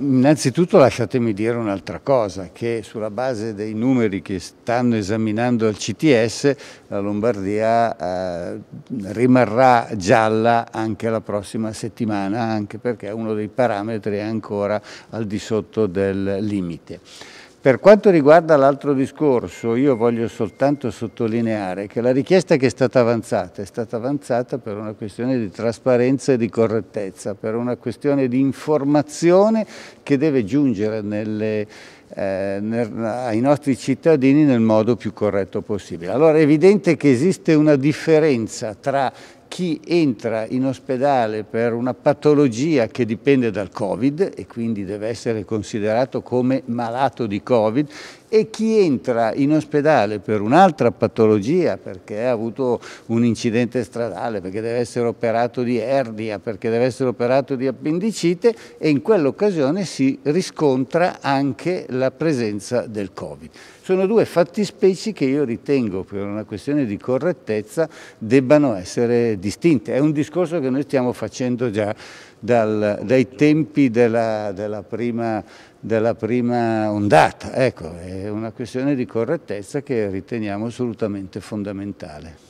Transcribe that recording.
Innanzitutto lasciatemi dire un'altra cosa, che sulla base dei numeri che stanno esaminando al CTS, la Lombardia eh, rimarrà gialla anche la prossima settimana, anche perché uno dei parametri è ancora al di sotto del limite. Per quanto riguarda l'altro discorso, io voglio soltanto sottolineare che la richiesta che è stata avanzata è stata avanzata per una questione di trasparenza e di correttezza, per una questione di informazione che deve giungere nelle, eh, nel, ai nostri cittadini nel modo più corretto possibile. Allora è evidente che esiste una differenza tra chi entra in ospedale per una patologia che dipende dal Covid e quindi deve essere considerato come malato di Covid e chi entra in ospedale per un'altra patologia, perché ha avuto un incidente stradale, perché deve essere operato di ernia, perché deve essere operato di appendicite e in quell'occasione si riscontra anche la presenza del Covid. Sono due fattispecie che io ritengo per una questione di correttezza debbano essere distinte. È un discorso che noi stiamo facendo già dal, dai tempi della, della, prima, della prima ondata. Ecco, è una questione di correttezza che riteniamo assolutamente fondamentale.